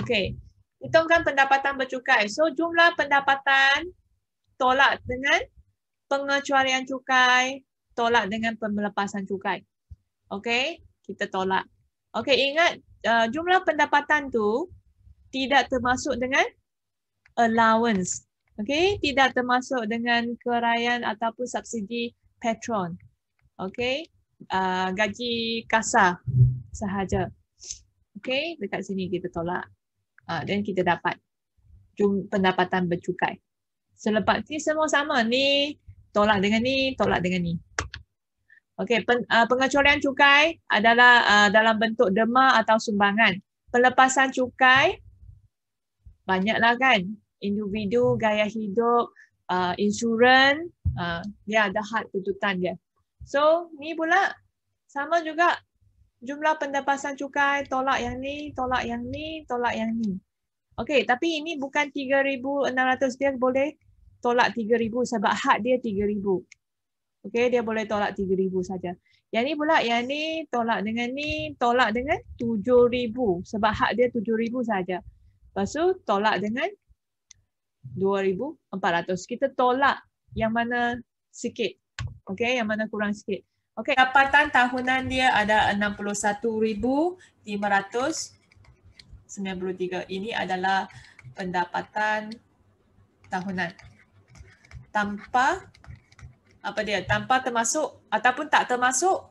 Okey. Hitungkan pendapatan bercukai. So jumlah pendapatan tolak dengan pengecualian cukai, tolak dengan pembelepasan cukai. Okey, kita tolak. Okey, ingat uh, jumlah pendapatan tu tidak termasuk dengan allowance. Okey, tidak termasuk dengan kerayaan ataupun subsidi patron. Okey, uh, gaji kasar sahaja. Okey, dekat sini kita tolak. Ah, dan uh, kita dapat jum, pendapatan bercukai. Selepas ni semua sama ni tolak dengan ni tolak dengan ni. Okey, pen, uh, ah, pengecualian cukai adalah uh, dalam bentuk derma atau sumbangan. Pelepasan cukai banyaklah kan individu gaya hidup uh, insurans uh, dia ada had tuntutan dia. So ni pula sama juga jumlah pendapasan cukai tolak yang ni, tolak yang ni, tolak yang ni. Okey, tapi ini bukan 3600 dia boleh tolak 3000 sebab had dia 3000. Okey, dia boleh tolak 3000 saja. Yang ni pula yang ni tolak dengan ni, tolak dengan 7000 sebab had dia 7000 saja. Pastu tolak dengan 2400. Kita tolak yang mana sikit. Okey, yang mana kurang sikit. Okey, dapatan tahunan dia ada 61,593. Ini adalah pendapatan tahunan. Tanpa apa dia? Tanpa termasuk ataupun tak termasuk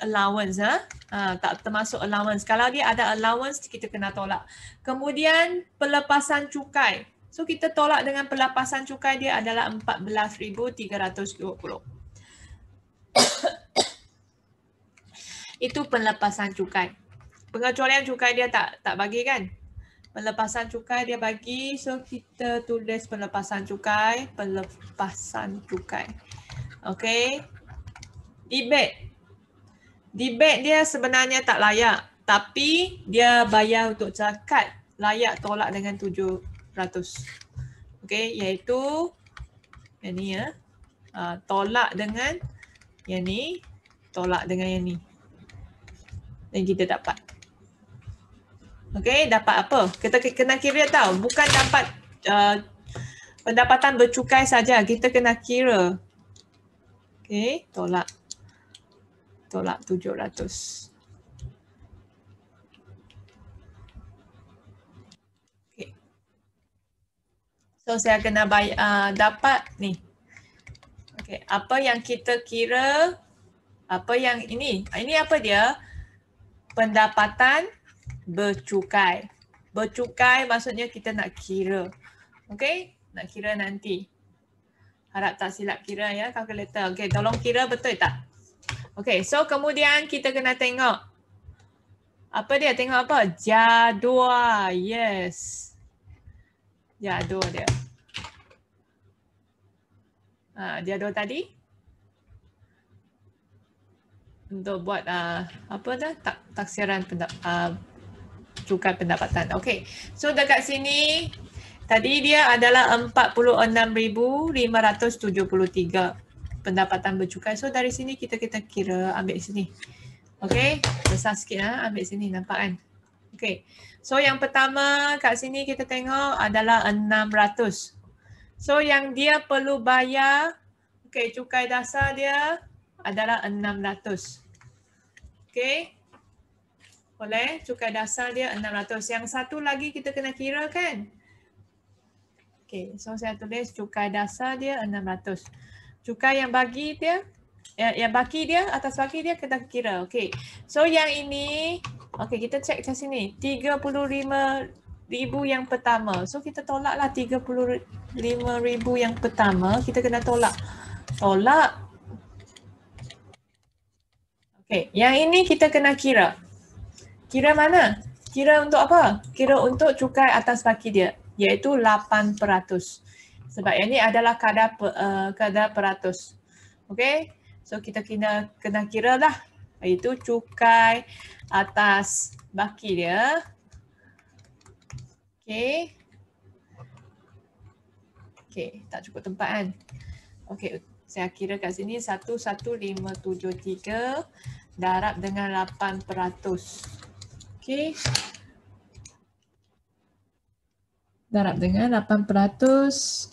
allowance ah. Ha? Ha, tak termasuk allowance. Kalau dia ada allowance kita kena tolak. Kemudian pelepasan cukai. So kita tolak dengan pelepasan cukai dia adalah 14,320. itu pelepasan cukai. Pengecualian cukai dia tak tak bagi kan? Pelepasan cukai dia bagi. So kita tulis pelepasan cukai. Pelepasan cukai. Okay. Debate. Debate dia sebenarnya tak layak. Tapi dia bayar untuk zakat layak tolak dengan 700. Okay. Iaitu yang ni ya. Uh, tolak dengan 700 yang ni tolak dengan yang ni. dan kita dapat. Okey, dapat apa? Kita kena kira tau. Bukan dapat uh, pendapatan bercukai saja. Kita kena kira. Okey, tolak. Tolak 700. So saya kena bayar, uh, dapat ni Okay. Apa yang kita kira, apa yang ini, ini apa dia? Pendapatan bercukai. Bercukai maksudnya kita nak kira. Okay, nak kira nanti. Harap tak silap kira ya calculator. Okay, tolong kira betul tak? Okay, so kemudian kita kena tengok. Apa dia? Tengok apa? Jadual. Yes. Jadual dia. Ha, dia jadual tadi untuk buat uh, apa dah tak taksiran pendapat uh, pendapatan. Okey. So dekat sini tadi dia adalah 46573 pendapatan bercukai. So dari sini kita kita kira ambil sini. Okey, besar sikit ha? ambil sini nampak kan. Okey. So yang pertama kat sini kita tengok adalah 600. So yang dia perlu bayar okay, cukai dasar dia adalah RM600. Okay. Boleh? Cukai dasar dia RM600. Yang satu lagi kita kena kira kan? Okay. So saya tulis cukai dasar dia RM600. Cukai yang bagi dia yang, yang baki dia, atas baki dia kita kira. Okay. So yang ini, okay, kita cek kat sini. Ribu yang pertama. So kita tolaklah lima ribu yang pertama. Kita kena tolak. Tolak. Okay. Yang ini kita kena kira. Kira mana? Kira untuk apa? Kira untuk cukai atas baki dia. Iaitu peratus. Sebab yang ini adalah kadar, per, uh, eh, kadar peratus. Okay. So kita kena, kena kira lah. Iaitu cukai atas baki dia. Okay. Okay, tak cukup tempat kan? Okay, saya kira kat sini 11573 darab dengan 8 peratus. Okay. Darab dengan 8 peratus.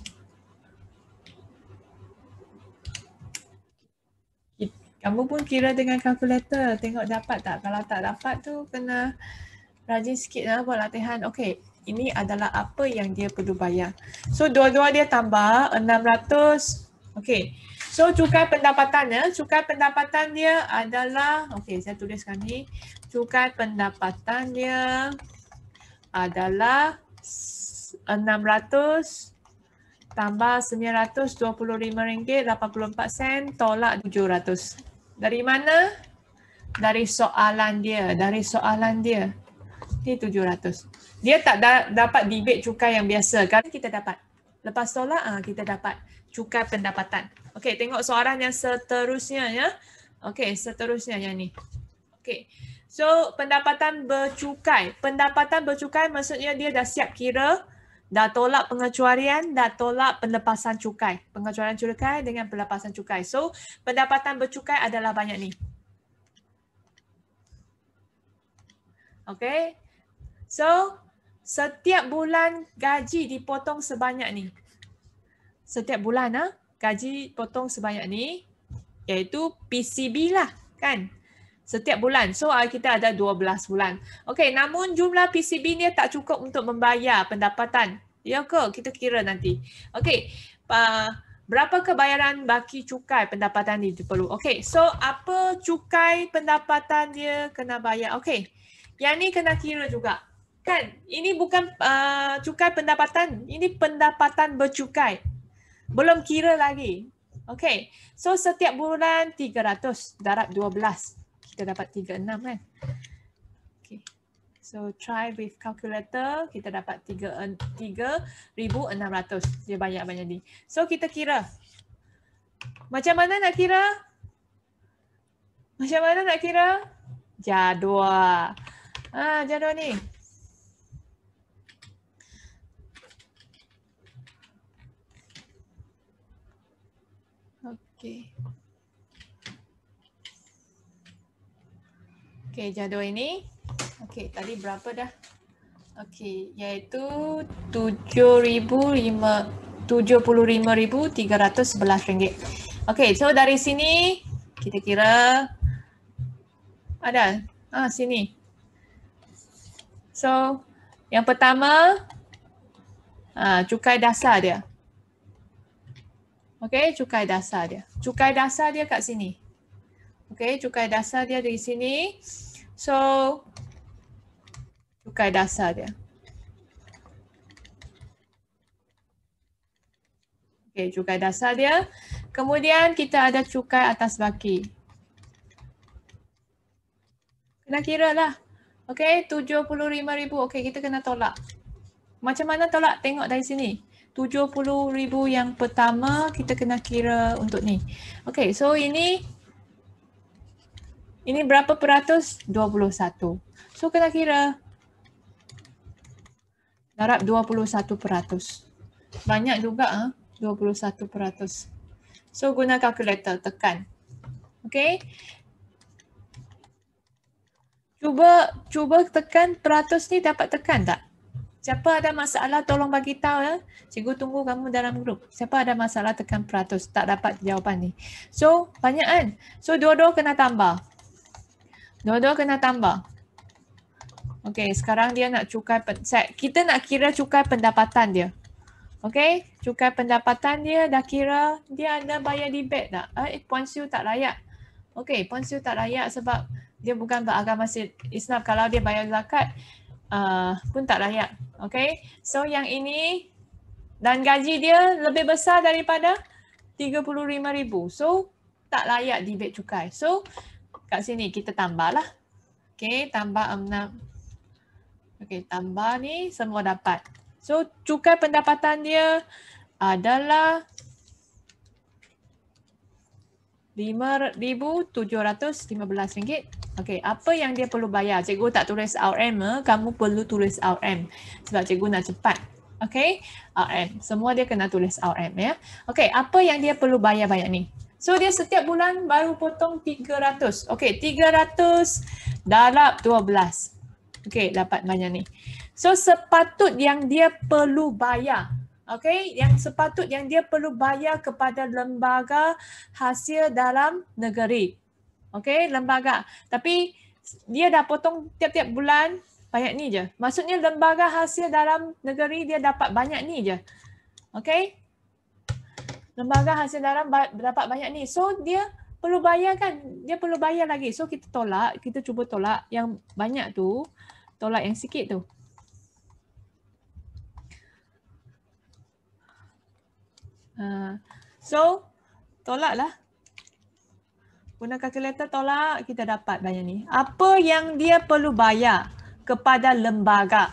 Kamu pun kira dengan kalkulator. Tengok dapat tak? Kalau tak dapat tu kena rajin sikit lah buat latihan. Okay ini adalah apa yang dia perlu bayar. So dua-dua dia tambah 600. Okay. So cukai pendapatannya, cukai pendapatan dia adalah Okay, saya tuliskan ni. Cukai pendapatan dia adalah 600 tambah 925 ringgit 84 sen tolak 700. Dari mana? Dari soalan dia, dari soalan dia. Ni 700 dia tak da- dapat debate cukai yang biasa kan kita dapat lepas tolak uh, kita dapat cukai pendapatan okey tengok soalan yang seterusnya ya okey seterusnya yang ni okey so pendapatan bercukai pendapatan bercukai maksudnya dia dah siap kira dah tolak pengecualian dah tolak pelepasan cukai pengecualian cukai dengan pelepasan cukai so pendapatan bercukai adalah banyak ni okey So, setiap bulan gaji dipotong sebanyak ni. Setiap bulan ah gaji potong sebanyak ni iaitu PCB lah kan. Setiap bulan. So ah, kita ada 12 bulan. Okey, namun jumlah PCB ni tak cukup untuk membayar pendapatan. Ya ke? Kita kira nanti. Okey. Uh, berapa kebayaran baki cukai pendapatan ni perlu? Okey. So apa cukai pendapatan dia kena bayar? Okey. Yang ni kena kira juga bukan ini bukan uh, cukai pendapatan ini pendapatan bercukai belum kira lagi okey so setiap bulan 300 darab 12 kita dapat 36 kan okey so try with calculator kita dapat 3 3600 dia banyak banyak ni so kita kira macam mana nak kira macam mana nak kira jadual ah jadual ni Okey. Okey, jadual ini. Okey, tadi berapa dah? Okey, iaitu 75 75311 ringgit. Okey, so dari sini kita kira ada ah sini. So yang pertama ah cukai dasar dia. 75 Okey, cukai dasar dia. Cukai dasar dia kat sini. Okey, cukai dasar dia di sini. So, cukai dasar dia. Okey, cukai dasar dia. Kemudian kita ada cukai atas baki. Kena kira lah. Okey, 75,000. Okey, kita kena tolak. Macam mana tolak? Tengok dari sini. RM70,000 yang pertama kita kena kira untuk ni. Okay, so ini ini berapa peratus? 21. So kena kira darab 21 peratus. Banyak juga ah huh? 21 peratus. So guna kalkulator tekan. Okay. Cuba cuba tekan peratus ni dapat tekan tak? Siapa ada masalah tolong bagi tahu ya. Cikgu tunggu kamu dalam grup. Siapa ada masalah tekan peratus. Tak dapat jawapan ni. So banyak kan. So dua-dua kena tambah. Dua-dua kena tambah. Okay sekarang dia nak cukai. Kita nak kira cukai pendapatan dia. Okay cukai pendapatan dia dah kira dia ada bayar debit tak? Eh Puan tak layak. Okay Puan tak layak sebab dia bukan beragama Islam. Kalau dia bayar zakat. Ah, pun tak layak. Okay. So yang ini dan gaji dia lebih besar daripada RM35,000. So tak layak dibet cukai. So kat sini kita tambahlah. Okay, tambah enam. Okay, tambah ni semua dapat. So cukai pendapatan dia adalah RM5,715. Okay, apa yang dia perlu bayar? Cikgu tak tulis RM, kamu perlu tulis RM sebab cikgu nak cepat. Okay, RM. Semua dia kena tulis RM ya. Okay, apa yang dia perlu bayar banyak ni? So dia setiap bulan baru potong 300. Okey, 300 darab 12. Okay, dapat banyak ni. So sepatut yang dia perlu bayar okay, yang sepatut yang dia perlu bayar kepada lembaga hasil dalam negeri. Okey, lembaga. Tapi dia dah potong tiap-tiap bulan banyak ni je. Maksudnya lembaga hasil dalam negeri dia dapat banyak ni je. Okey? Lembaga hasil dalam dapat banyak ni. So dia perlu bayar kan? Dia perlu bayar lagi. So kita tolak, kita cuba tolak yang banyak tu, tolak yang sikit tu. Uh, so, tolaklah guna kalkulator tolak kita dapat banyak ni. Apa yang dia perlu bayar kepada lembaga?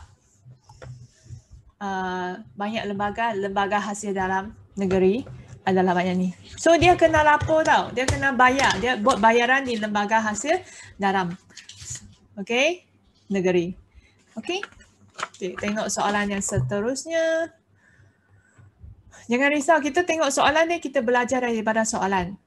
Uh, banyak lembaga, lembaga hasil dalam negeri adalah banyak ni. So dia kena lapor tau. Dia kena bayar. Dia buat bayaran di lembaga hasil dalam. Okay. Negeri. Okay. okay. Tengok soalan yang seterusnya. Jangan risau. Kita tengok soalan ni. Kita belajar daripada soalan.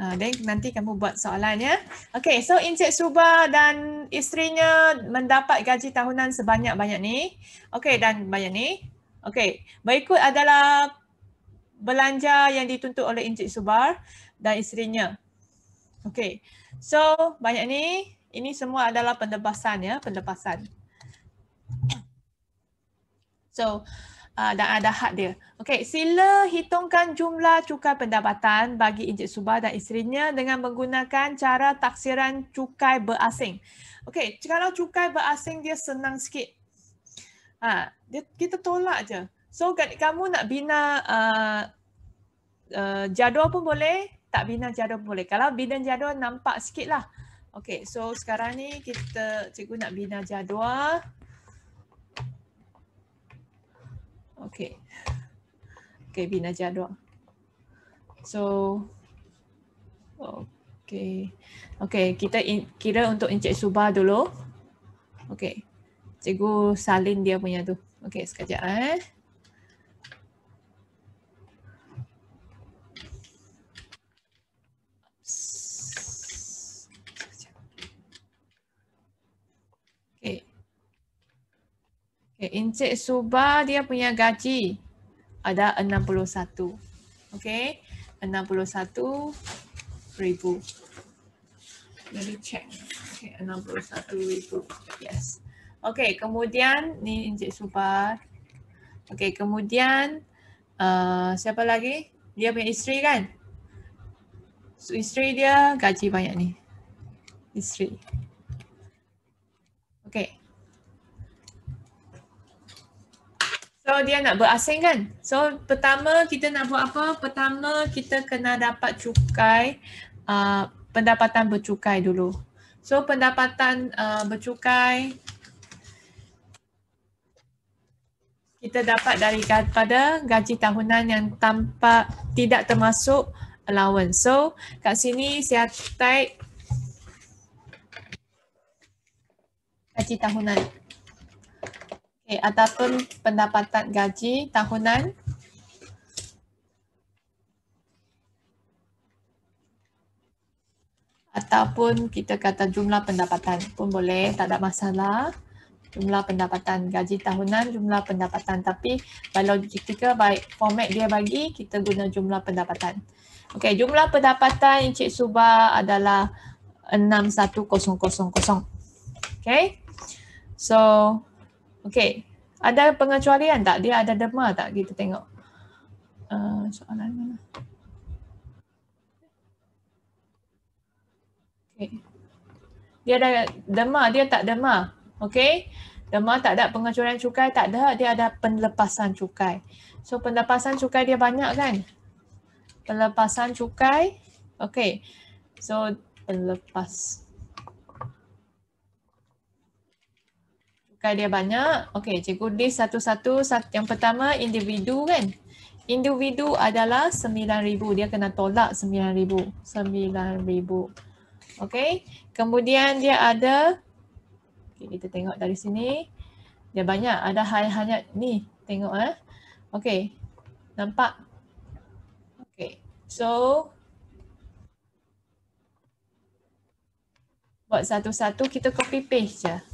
Dan ah, uh, nanti kamu buat soalan ya. Okay, so Encik Suba dan istrinya mendapat gaji tahunan sebanyak-banyak ni. Okay, dan banyak ni. Okay, berikut adalah belanja yang dituntut oleh Encik Subar dan istrinya. Okay, so banyak ni. Ini semua adalah pendebasan ya, pendebasan. So, uh, dan ada hak dia. Okey, sila hitungkan jumlah cukai pendapatan bagi Encik Subah dan isterinya dengan menggunakan cara taksiran cukai berasing. Okey, kalau cukai berasing dia senang sikit. Ha, dia, kita tolak je. So kamu nak bina uh, uh, jadual pun boleh, tak bina jadual pun boleh. Kalau bina jadual nampak sikit lah. Okey, so sekarang ni kita cikgu nak bina jadual. Okay. Okay, Bina Jadwa. So, okay. Okay, kita in, kira untuk Encik Subah dulu. Okay. Cikgu salin dia punya tu. Okay, sekejap eh. Okay, Encik Suba dia punya gaji ada 61. Okay, 61 ribu. Let me check. Okay, 61 ribu. Yes. Okay, kemudian ni Encik Suba. Okay, kemudian uh, siapa lagi? Dia punya isteri kan? So, isteri dia gaji banyak ni. Isteri. Okay. So dia nak berasing kan? So pertama kita nak buat apa? Pertama kita kena dapat cukai uh, pendapatan bercukai dulu. So pendapatan uh, bercukai kita dapat dari pada gaji tahunan yang tanpa tidak termasuk allowance. So kat sini saya type gaji tahunan. Okay, ataupun pendapatan gaji tahunan. Ataupun kita kata jumlah pendapatan pun boleh, tak ada masalah. Jumlah pendapatan gaji tahunan, jumlah pendapatan. Tapi biologika baik format dia bagi, kita guna jumlah pendapatan. Okay, jumlah pendapatan Encik Suba adalah 61000. Okay, So, Okay. Ada pengecualian tak? Dia ada derma tak? Kita tengok. Uh, soalan mana? Okay. Dia ada derma, dia tak derma. Okay. Derma tak ada pengecualian cukai, tak ada. Dia ada penlepasan cukai. So, penlepasan cukai dia banyak kan? Penlepasan cukai. Okay. So, penlepasan. bukan dia banyak. Okey, cikgu list satu-satu. Yang pertama, individu kan. Individu adalah sembilan ribu. Dia kena tolak sembilan ribu. Sembilan ribu, Okey. Kemudian dia ada, okay, kita tengok dari sini. Dia banyak. Ada hal hanya ni. Tengok eh. Okey. Nampak? Okey. So, buat satu-satu kita copy paste je.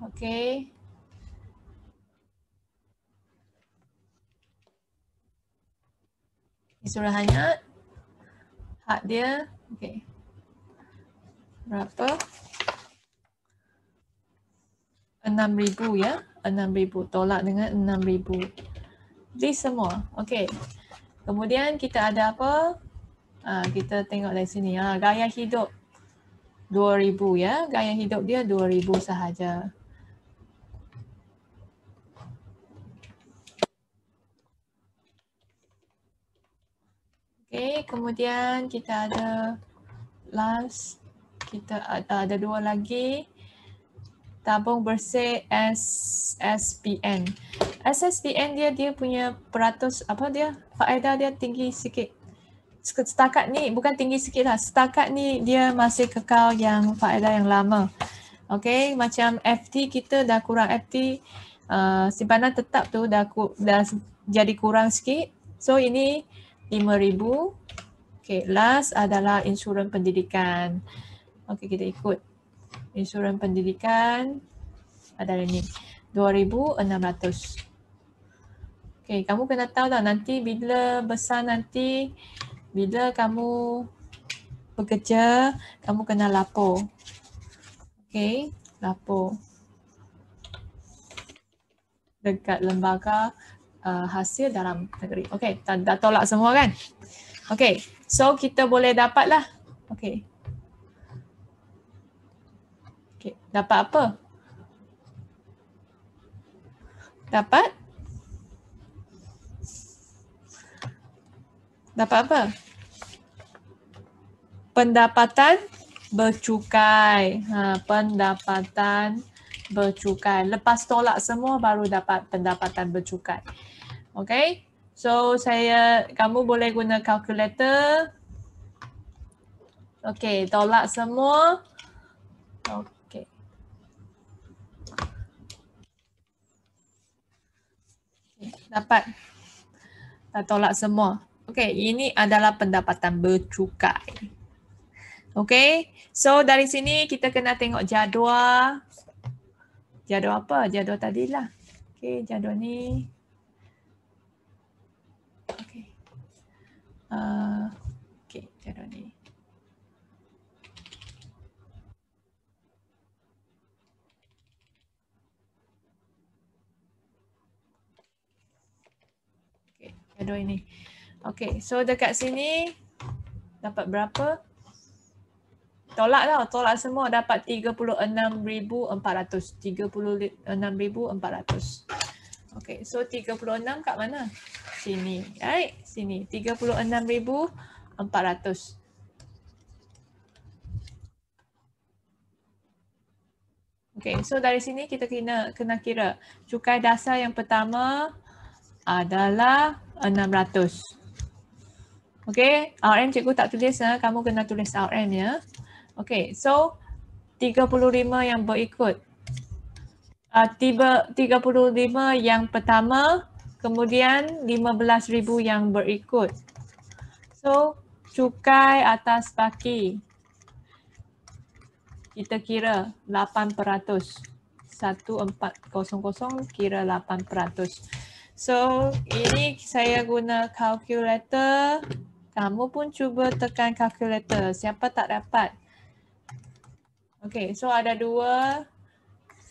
Okay. Surah hanyat. Hak dia. Okay. Berapa? Enam ribu ya. enam ribu. Tolak dengan enam ribu, List semua. Okay. Kemudian kita ada apa? Ha, kita tengok dari sini. Ha, gaya hidup. dua ribu ya. Gaya hidup dia dua ribu sahaja. Okay, kemudian kita ada last, kita ada, ah, ada dua lagi tabung bersih SSPN. SSPN dia dia punya peratus apa dia faedah dia tinggi sikit. Setakat ni bukan tinggi sikit lah. Setakat ni dia masih kekal yang faedah yang lama. Okay, macam FT kita dah kurang FT uh, ah, simpanan tetap tu dah, dah jadi kurang sikit. So ini Lima ribu. okey last adalah insurans pendidikan okey kita ikut insurans pendidikan adalah ni dua ribu enam ratus. okey kamu kena tahu dah nanti bila besar nanti bila kamu bekerja kamu kena lapor okey lapor dekat lembaga uh, hasil dalam negeri. Okey, dah, dah tolak semua kan? Okey, so kita boleh dapatlah. Okey. Okay, dapat apa? Dapat? Dapat apa? Pendapatan bercukai. Ha, pendapatan bercukai bercukai. Lepas tolak semua baru dapat pendapatan bercukai. Okay. So saya, kamu boleh guna kalkulator. Okay, tolak semua. Okay. Dapat. Dah tolak semua. Okay, ini adalah pendapatan bercukai. Okay, so dari sini kita kena tengok jadual jadual apa? Jadual lah. Okay, jadual ni. Okay, Uh, Okey, jadual ni. Okay, jadual ini. Okay, so dekat sini dapat berapa? tolak lah, tolak semua dapat tiga tiga puluh puluh enam enam ribu ribu empat ratus empat ratus, Okay, so tiga puluh enam kat mana? Sini, right? Sini, tiga puluh enam ribu empat ratus, Okay, so dari sini kita kena kena kira cukai dasar yang pertama adalah enam ratus, Okay, RM cikgu tak tulis, lah, kamu kena tulis RM ya. Okay, so 35 yang berikut. Uh, tiba 35 yang pertama, kemudian 15,000 yang berikut. So, cukai atas baki. Kita kira 8%. 1400 kira 8%. So, ini saya guna kalkulator. Kamu pun cuba tekan kalkulator. Siapa tak dapat? Okay, so ada dua,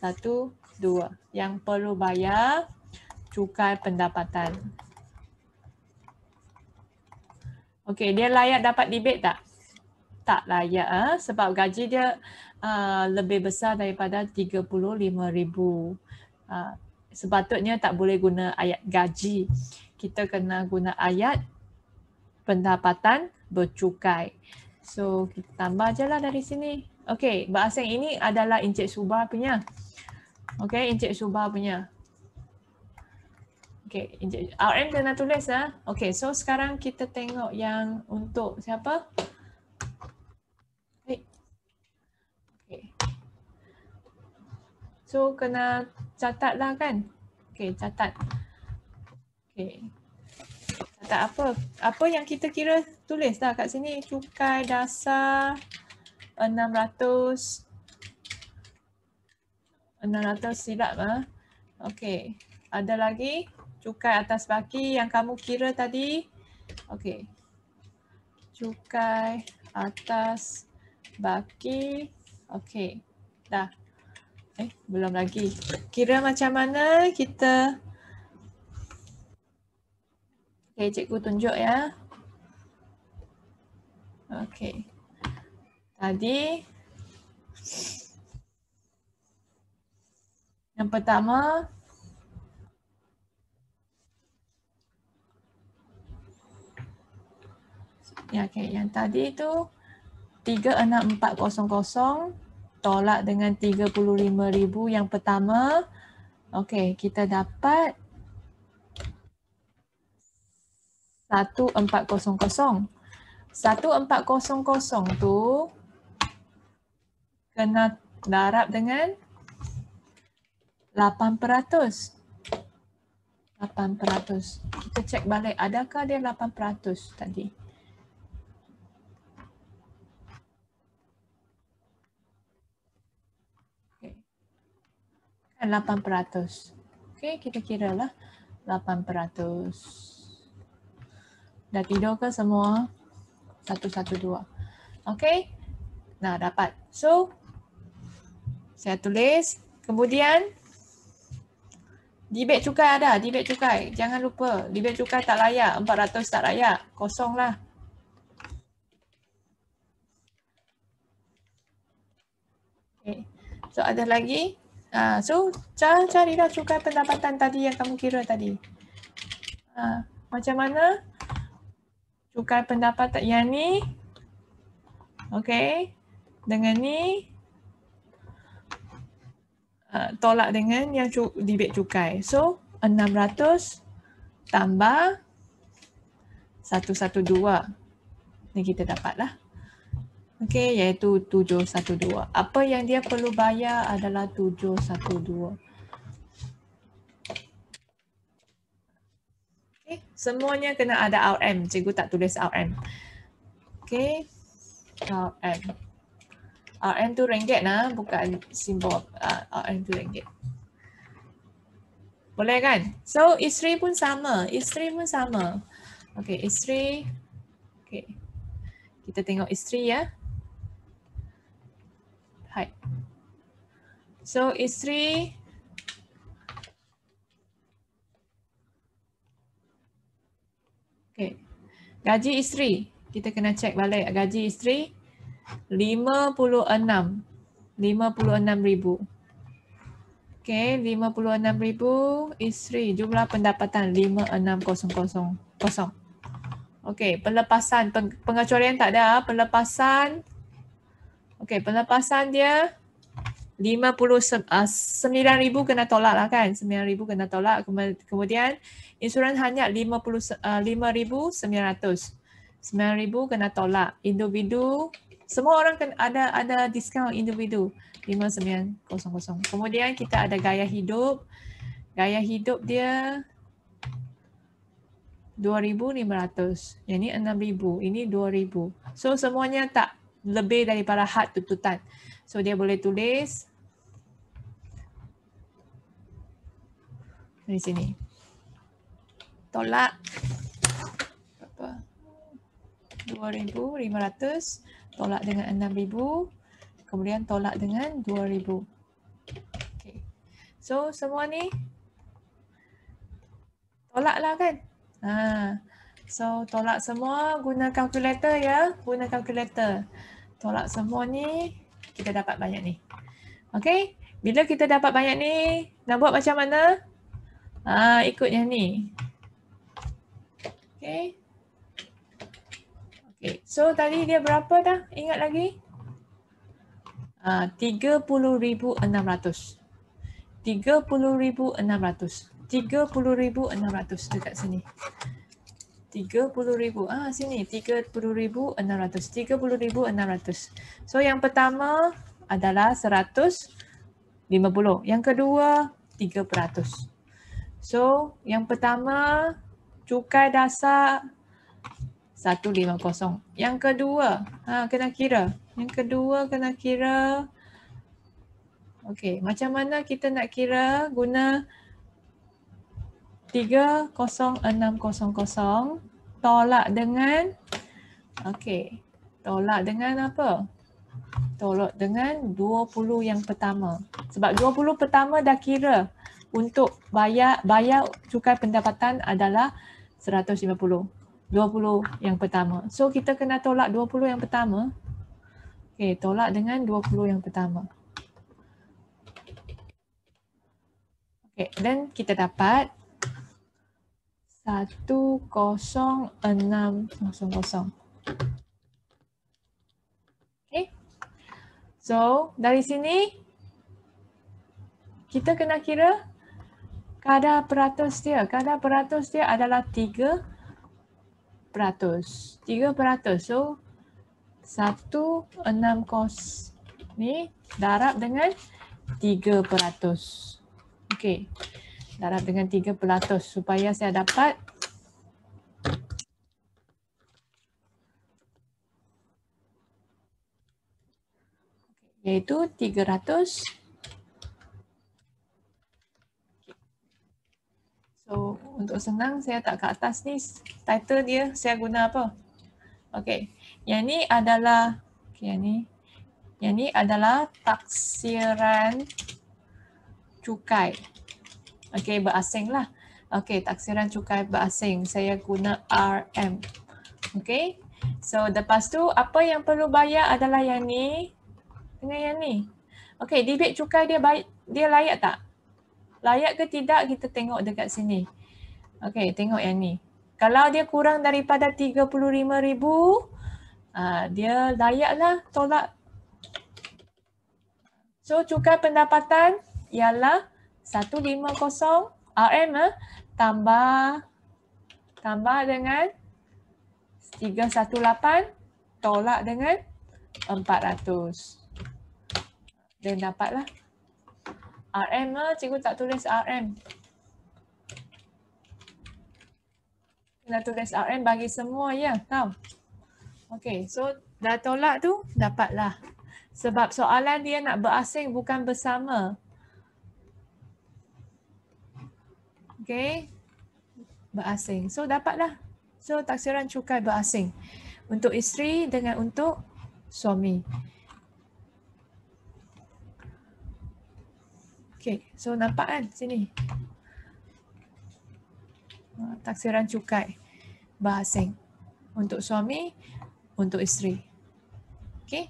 satu, dua yang perlu bayar cukai pendapatan. Okay, dia layak dapat dibet tak? Tak layak eh? sebab gaji dia uh, lebih besar daripada RM35,000. Uh, ha, sepatutnya tak boleh guna ayat gaji. Kita kena guna ayat pendapatan bercukai. So, kita tambah je lah dari sini. Okey, bahasa ini adalah Encik Subah punya. Okey, Encik Subah punya. Okey, Encik RM kena tulis ah. Ha? Okey, so sekarang kita tengok yang untuk siapa? Okey. So kena catatlah kan? Okey, catat. Okey. Catat apa? Apa yang kita kira tulis dah kat sini cukai dasar Enam enam ratus, ratus silap. lah. Okey. Ada lagi? Cukai atas baki yang kamu kira tadi. Okey. Cukai atas baki. Okey. Dah. Eh, belum lagi. Kira macam mana kita... Okey, cikgu tunjuk ya. Okey tadi. Yang pertama, ya, okay. yang tadi itu kosong tolak dengan tiga puluh lima ribu yang pertama. Okey, kita dapat satu satu empat kosong 1400. kosong tu kena darab dengan 8%. 8%. Kita cek balik adakah dia 8% tadi. Okay. 8%. Kan Okey, kita kira lah 8%. Dah tidur ke semua? Satu, satu, dua. Okay? Nah, dapat. So, saya tulis. Kemudian debate cukai ada, debate cukai. Jangan lupa, debate cukai tak layak, 400 tak layak, kosonglah. Okay. So ada lagi. Ah, so carilah cukai pendapatan tadi yang kamu kira tadi. Ah, macam mana? Cukai pendapatan yang ni. Okay. Dengan ni. Uh, tolak dengan yang cu debit cukai. So 600 tambah 112. Ni kita dapatlah. Okey, iaitu 712. Apa yang dia perlu bayar adalah 712. Okey, semuanya kena ada RM. Cikgu tak tulis RM. okay RM. RM2 ringgit lah, bukan simbol uh, RM2 ringgit. Boleh kan? So, isteri pun sama. Isteri pun sama. Okay, isteri. Okay. Kita tengok isteri ya. Hai. So, isteri. Okay. Gaji isteri. Kita kena cek balik gaji isteri. 56. ribu Okay, 56,000 isteri. Jumlah pendapatan 56,000. Okay, pelepasan. Peng pengecualian tak ada. Ah. Pelepasan. Okay, pelepasan dia ah, ribu kena tolak lah kan. ribu kena tolak. Kemudian, insuran hanya ah, ribu 5,900. ribu kena tolak. Individu semua orang kan ada ada diskaun individu 5900. Kemudian kita ada gaya hidup. Gaya hidup dia 2500. Yang ni 6000. Ini 2000. So semuanya tak lebih daripada had tuntutan. So dia boleh tulis di sini. Tolak apa? 2500 tolak dengan 6000 kemudian tolak dengan 2000 okey so semua ni tolaklah kan ha so tolak semua guna kalkulator ya guna kalkulator tolak semua ni kita dapat banyak ni okey bila kita dapat banyak ni nak buat macam mana ha ikut yang ni okey Okay. So tadi dia berapa dah? Ingat lagi? Uh, 30,600. 30,600. 30,600 dekat sini. 30,000. Ah, sini. 30,600. 30,600. So yang pertama adalah 150. Yang kedua 3%. So yang pertama cukai dasar 150. Yang kedua, ha, kena kira. Yang kedua kena kira. Okey, macam mana kita nak kira guna 30600 tolak dengan okey, tolak dengan apa? Tolak dengan 20 yang pertama. Sebab 20 pertama dah kira untuk bayar bayar cukai pendapatan adalah 150. 20 yang pertama. So kita kena tolak 20 yang pertama. Okay, tolak dengan 20 yang pertama. Okay, then kita dapat 10600. Okay. So dari sini kita kena kira kadar peratus dia. Kadar peratus dia adalah 3 peratus. Tiga peratus. So, satu enam kos ni darab dengan tiga peratus. Okey. Darab dengan tiga peratus supaya saya dapat iaitu tiga ratus So untuk senang saya tak ke atas ni title dia saya guna apa? Okey. Yang ni adalah okay, yang ni. Yang ni adalah taksiran cukai. Okey berasing lah. Okey taksiran cukai berasing saya guna RM. Okey. So lepas tu apa yang perlu bayar adalah yang ni dengan yang ni. Okey debit cukai dia baik dia layak tak? layak ke tidak kita tengok dekat sini. Okey, tengok yang ni. Kalau dia kurang daripada 35,000, ah, dia layaklah tolak. So, cukai pendapatan ialah 150 RM eh, tambah tambah dengan 318 tolak dengan 400. Dan dapatlah RM lah. Cikgu tak tulis RM. Dah tulis RM bagi semua ya. Tahu? Okay. So dah tolak tu dapatlah. Sebab soalan dia nak berasing bukan bersama. Okay. Berasing. So dapatlah. So taksiran cukai berasing. Untuk isteri dengan untuk suami. Suami. Okay, so nampak kan sini. Ha, taksiran cukai bahasing untuk suami, untuk isteri. Okay.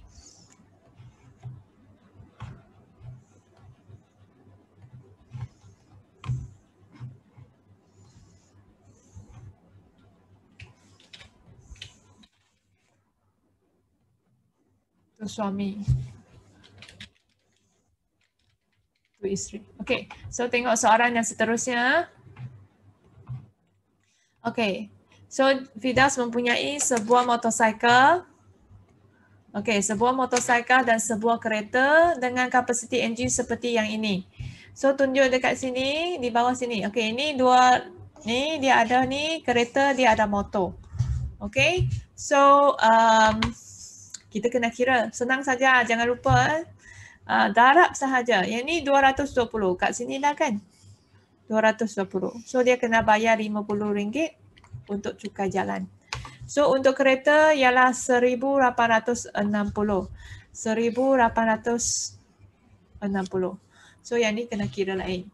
untuk suami Two is three. Okay, so tengok soalan yang seterusnya. Okay, so Vidas mempunyai sebuah motosikal. Okay, sebuah motosikal dan sebuah kereta dengan kapasiti engine seperti yang ini. So tunjuk dekat sini, di bawah sini. Okay, ini dua, ni dia ada ni kereta, dia ada motor. Okay, so um, kita kena kira. Senang saja, jangan lupa. Eh uh, darab sahaja. Yang ni 220 kat sini lah kan. 220. So dia kena bayar RM50 untuk cukai jalan. So untuk kereta ialah 1860. 1860. So yang ni kena kira lain.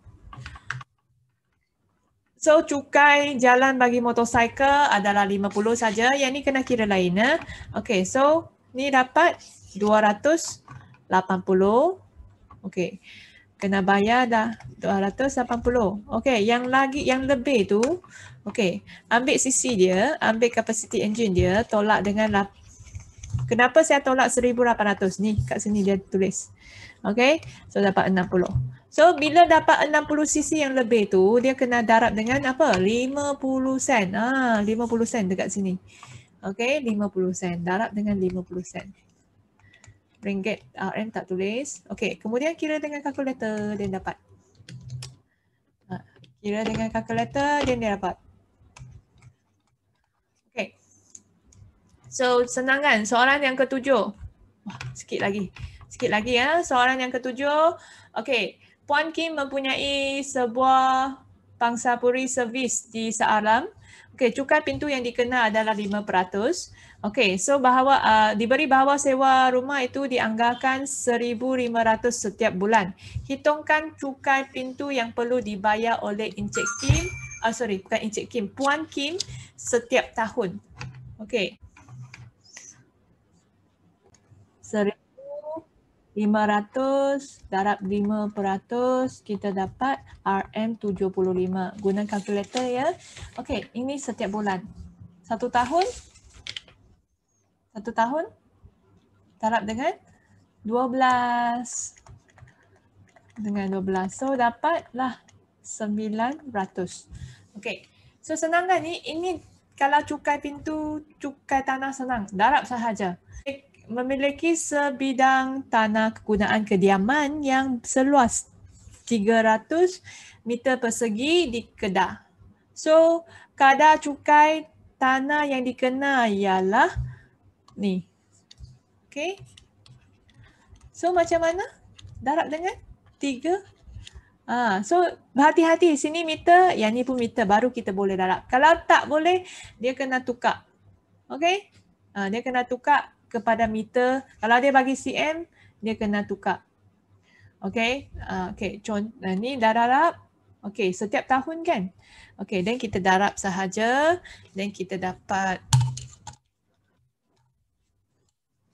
So cukai jalan bagi motosikal adalah 50 saja. Yang ni kena kira lain. Eh? Okay so ni dapat 80. Okey. Kena bayar dah 280. Okey, yang lagi yang lebih tu, okey, ambil CC dia, ambil capacity engine dia, tolak dengan lap- Kenapa saya tolak 1800 ni? Kat sini dia tulis. Okey, so dapat 60. So bila dapat 60 cc yang lebih tu, dia kena darab dengan apa? 50 sen. Ah, 50 sen dekat sini. Okey, 50 sen. Darab dengan 50 sen ringgit uh, RM tak tulis. Okey, kemudian kira dengan kalkulator dia dapat. Uh, kira dengan kalkulator dia dia dapat. Okey. So senang kan soalan yang ketujuh. Wah, sikit lagi. Sikit lagi ya soalan yang ketujuh. Okey, Puan Kim mempunyai sebuah pangsapuri servis di Saalam. Okey, cukai pintu yang dikenal adalah 5%. Okey, so bahawa uh, diberi bahawa sewa rumah itu dianggarkan 1500 setiap bulan. Hitungkan cukai pintu yang perlu dibayar oleh Encik Kim, uh, sorry, bukan Encik Kim, Puan Kim setiap tahun. Okey. 1000 500 darab 5% kita dapat RM75. Guna kalkulator ya. Okey, ini setiap bulan. Satu tahun. Satu tahun. Darab dengan 12. Dengan 12. So, dapatlah 900. Okey. So, senang kan ni? Ini kalau cukai pintu, cukai tanah senang. Darab sahaja memiliki sebidang tanah kegunaan kediaman yang seluas 300 meter persegi di Kedah. So, kadar cukai tanah yang dikenal ialah ni. Okay. So, macam mana? Darab dengan 3. Ah, so, hati hati Sini meter, yang ni pun meter. Baru kita boleh darab. Kalau tak boleh, dia kena tukar. Okay. Ah, dia kena tukar kepada meter. Kalau dia bagi cm, dia kena tukar. Okay, uh, okay. Contoh ah, uh, ni darab. Okay, setiap tahun kan? Okay, then kita darab sahaja. Then kita dapat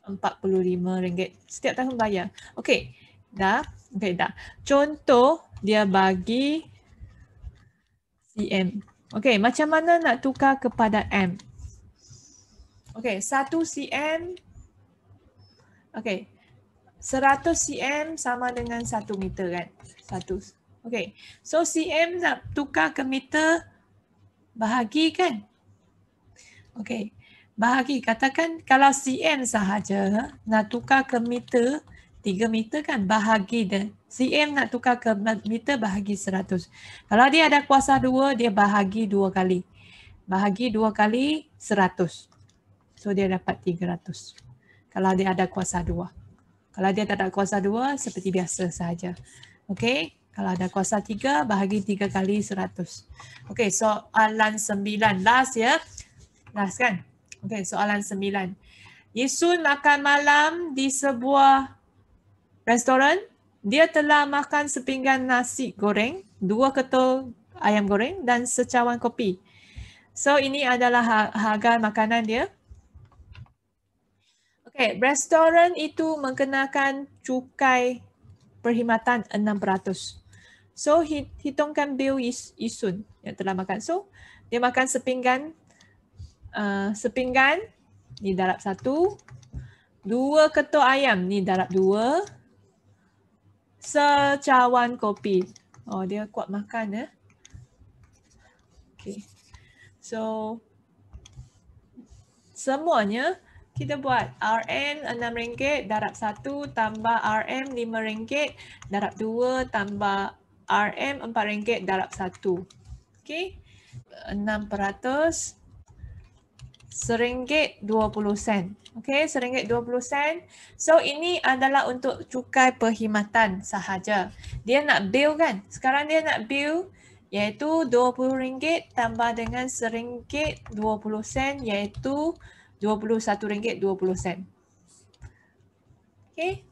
empat puluh lima ringgit setiap tahun bayar. Okay, dah. Okay, dah. Contoh dia bagi CM. Okay, macam mana nak tukar kepada M? Okay, satu CM Okey, 100 cm sama dengan 1 meter kan? 1. okey. So cm nak tukar ke meter bahagi kan? Okey, Bahagi. Katakan kalau cm sahaja nak tukar ke meter 3 meter kan bahagi dan cm nak tukar ke meter bahagi 100. Kalau dia ada kuasa 2 dia bahagi 2 kali. Bahagi 2 kali 100. So dia dapat 300. 300 kalau dia ada kuasa dua. Kalau dia tak ada kuasa dua, seperti biasa sahaja. Okey, kalau ada kuasa tiga, bahagi tiga kali seratus. Okey, soalan sembilan. Last ya. Last kan? Okey, soalan sembilan. Yesus makan malam di sebuah restoran. Dia telah makan sepinggan nasi goreng, dua ketul ayam goreng dan secawan kopi. So ini adalah ha- harga makanan dia. Okay, restoran itu mengenakan cukai perkhidmatan 6%. So hitungkan bil is, isun yang telah makan. So dia makan sepinggan uh, sepinggan ni darab satu. Dua ketua ayam ni darab dua. Secawan kopi. Oh dia kuat makan ya. Eh? Okay. So semuanya kita buat RN RM6 darab 1 tambah RM rm ringgit darab 2 tambah RM rm ringgit darab 1. Okey. 6% seringgit 20 sen. Okey, seringgit 20 sen. So ini adalah untuk cukai perkhidmatan sahaja. Dia nak bill kan? Sekarang dia nak bill iaitu rm ringgit tambah dengan seringgit 20 sen iaitu RM21.20. Okay,